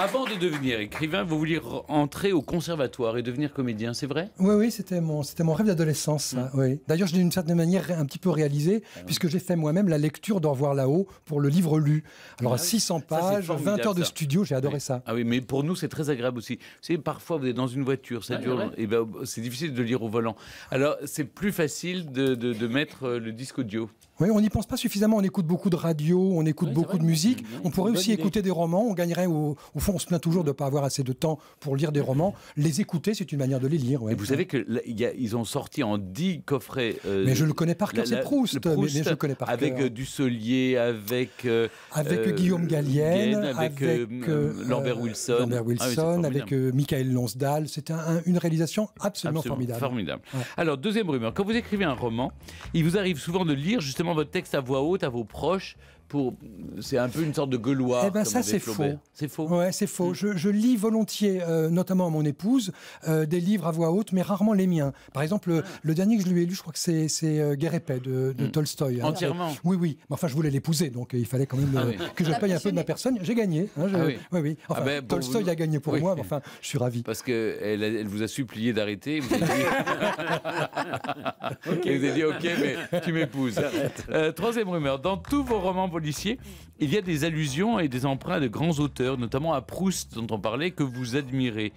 Avant de devenir écrivain, vous vouliez entrer au conservatoire et devenir comédien, c'est vrai Oui, oui, c'était mon, c'était mon rêve d'adolescence. Hein, mm. Oui. D'ailleurs, je l'ai d'une certaine manière un petit peu réalisé, ah puisque j'ai fait moi-même la lecture d'Au revoir là-haut pour le livre lu. Alors, à ah 600 pages, 20 heures de studio, j'ai adoré ça. Ah oui, mais pour nous, c'est très agréable aussi. Vous savez, parfois, vous êtes dans une voiture, ça ah, dure, et ben, c'est difficile de lire au volant. Alors, c'est plus facile de, de, de mettre euh, le disque audio. Oui, on n'y pense pas suffisamment. On écoute beaucoup de radio, on écoute beaucoup de musique. on pourrait aussi écouter des romans. On gagnerait, au, fond, on se plaint toujours de ne pas avoir assez de temps pour lire des romans. Les écouter, c'est une manière de les lire. vous savez qu'ils ont sorti en 10 coffrets. Euh, mais je le connais par cœur, c'est Proust, mais, je le connais par Avec euh, Dusselier, euh, avec. avec Guillaume ah Gallienne, avec, Lambert Wilson. Wilson, avec Michael Lonsdal. C'était une réalisation absolument, formidable. formidable. Alors, deuxième rumeur. Quand vous écrivez un roman, il vous arrive souvent de lire justement votre texte à voix haute à vos proches pour. C'est un peu une sorte de gueuloir eh ben, ça, c'est faux. C'est faux. Ouais, c'est faux. Mm. Je, lis volontiers, euh, notamment à mon épouse, euh, des livres à voix haute, mais rarement les miens. Par exemple, ah. le dernier que je lui ai lu, je crois que c'est euh, Guerre de, de mm. Tolstoï. Hein. Entièrement. Oui, oui. enfin, je voulais l'épouser, donc euh, il fallait quand même ah que je paye un peu de ma personne. J'ai gagné. Hein, ah, oui. oui, ah Enfin, ben, Tolstoy a gagné pour moi, mais enfin, je suis ravi. Parce qu'elle elle vous a supplié d'arrêter. Vous vous avez dit, OK, mais tu m'épouses. troisième rumeur. Dans tous vos romans Mm. il y a des allusions et des emprunts de grands auteurs, notamment à Proust dont on parlait, que vous admirez.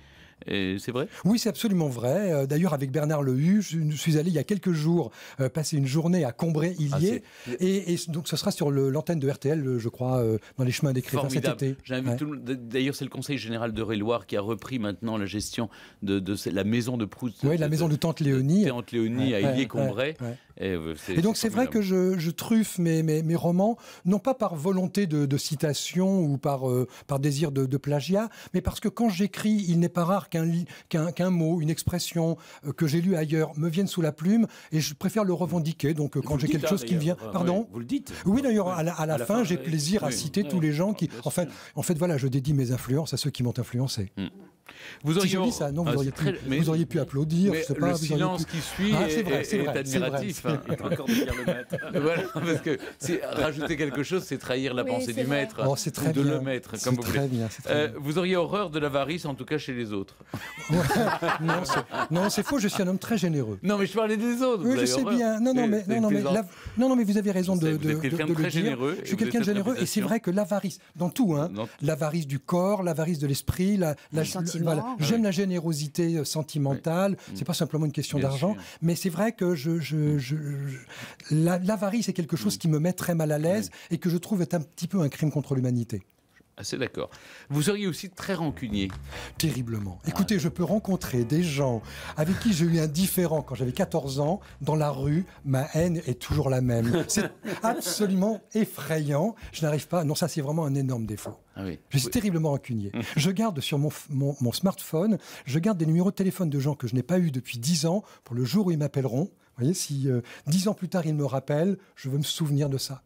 C'est vrai Oui, c'est absolument vrai. Euh, d'ailleurs, avec Bernard Lehu, je suis allé il y a quelques jours euh, passer une journée à Combray-Illier. Ah, et, et, donc, ce sera sur l'antenne de RTL, euh, je crois, dans les chemins des cet été. D'ailleurs, c'est le Conseil général de Réloir qui a repris maintenant la gestion de, la maison de Proust. Oui, la maison de, Tante Léonie. Tante Léonie à Illier-Combray. Ouais, eh, et, donc c'est vrai que je, truffe mes, mes, romans, non pas par volonté de, citation ou par, euh, par désir de, plagiat, mais parce que quand j'écris, il n'est pas rare qu'un qu'un mot, une expression euh, que j'ai lu ailleurs me vienne sous la plume, et je préfère le revendiquer. Donc euh, quand j'ai quelque hein, chose qui me vient... Pardon oui, Vous le dites Oui, d'ailleurs, à la, à la fin, j'ai plaisir à citer tous les gens ah, qui... En fait, en fait, voilà, je dédie mes influences à ceux qui m'ont influencé. Mm. Vous auriez ça, non, vous, ah, auriez pu, applaudir. le silence qui suit est, admiratif. rajouter quelque chose, c'est trahir la pensée du maître oh, c'est très ou de le maître, comme vous voulez. Euh, vous auriez horreur de l'avarice, en tout cas chez les autres. non, c'est faux. Je suis un homme très généreux. Non, mais je parlais des autres. Oui, je sais bien. Non, non, mais non, mais vous avez raison de le dire. Je suis quelqu'un de généreux, et c'est vrai que l'avarice, hein, dans tout, l'avarice du corps, l'avarice de l'esprit, la ah, J'aime la générosité euh, sentimentale. C'est pas simplement une question d'argent, mais c'est vrai que je, je, mm. l'avarice est quelque chose mm. qui me met très mal à l'aise et que je trouve est un petit peu un crime contre l'humanité. Assez ah, d'accord. Vous seriez aussi très rancunier. Terriblement. Écoutez, je peux rencontrer des gens avec qui j'ai eu un différent quand j'avais 14 ans dans la rue. Ma haine est toujours la même. C'est absolument effrayant. Je n'arrive pas. Non, ça, c'est vraiment un énorme défaut. Ah je suis terriblement rancunier. je garde sur mon, mon, smartphone, je garde des numéros de téléphone de gens que je n'ai pas eu depuis 10 ans pour le jour où ils m'appelleront. Vous voyez, si 10 euh, ans plus tard ils me rappellent, je veux me souvenir de ça.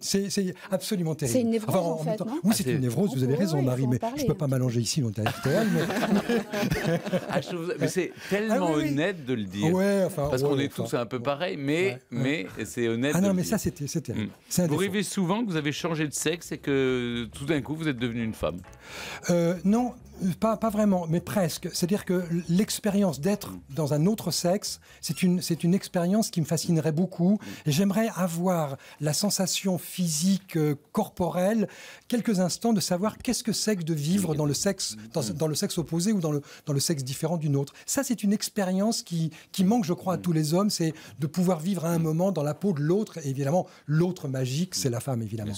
C'est absolument terrible. C'est une névrose, Oui, c'est ah, une névrose, vous avez ah, raison, Marie, mais je ne peux pas hein. m'allonger ici ah, Mais, c'est tellement honnête de le dire. parce qu'on est tous un peu pareil, mais, mais c'est honnête. Ah non, mais ça, c'était terrible. Mm. Vous rêvez souvent que vous avez changé de sexe et que tout d'un coup, vous êtes devenue une femme euh, Non, pas, vraiment, mais presque. C'est-à-dire que l'expérience d'être mm. dans un autre sexe, c'est une, c'est une expérience qui me fascinerait beaucoup. j'aimerais avoir la sensation physique, euh, corporelle, quelques instants de savoir qu'est-ce que c'est que de vivre dans le sexe, mm. dans, le sexe opposé ou dans le, dans le sexe différent d'une autre. Ça, c'est une expérience qui, qui manque, je crois, à mm. tous les hommes, c'est de pouvoir vivre à un moment dans la peau de l'autre. Et évidemment, l'autre magique, c'est la femme, évidemment.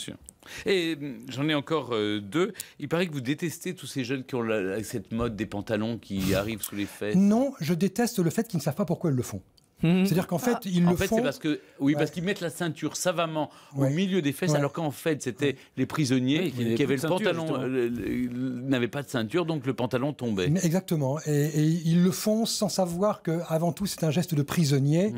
Et hum, j'en ai encore euh, deux. Il paraît que vous détestez tous ces jeunes qui ont cette mode des pantalons qui arrivent sous les fesses. Non, je déteste le fait qu'ils ne savent pas pourquoi ils le font. Mhm. C'est-à-dire qu'en fait, ils le fait, font. c'est parce que oui, parce qu'ils mettent la ceinture savamment au milieu des fesses, alors qu'en fait, c'était les prisonniers qui, avaient le pantalon, euh, n'avaient pas de ceinture, donc le pantalon tombait. Exactement. Et, ils le font sans savoir que, avant tout, c'est un geste de prisonnier.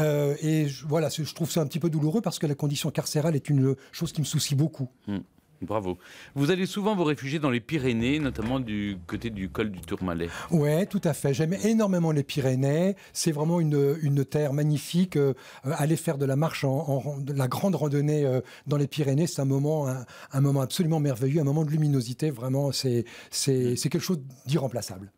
Euh, et je, voilà, je trouve ça un petit peu douloureux parce que la condition carcérale est une chose qui me soucie beaucoup. Hmm. Bravo. Vous allez souvent vous réfugier dans les Pyrénées, notamment du côté du col du Tourmalet. Oui, tout à fait. J'aime énormément les Pyrénées. C'est vraiment une, terre magnifique. Euh, aller faire de la marche, en, la grande randonnée euh, dans les Pyrénées, c'est un moment, un, moment absolument merveilleux, un moment de luminosité. Vraiment, c'est mm. quelque chose d'irremplaçable.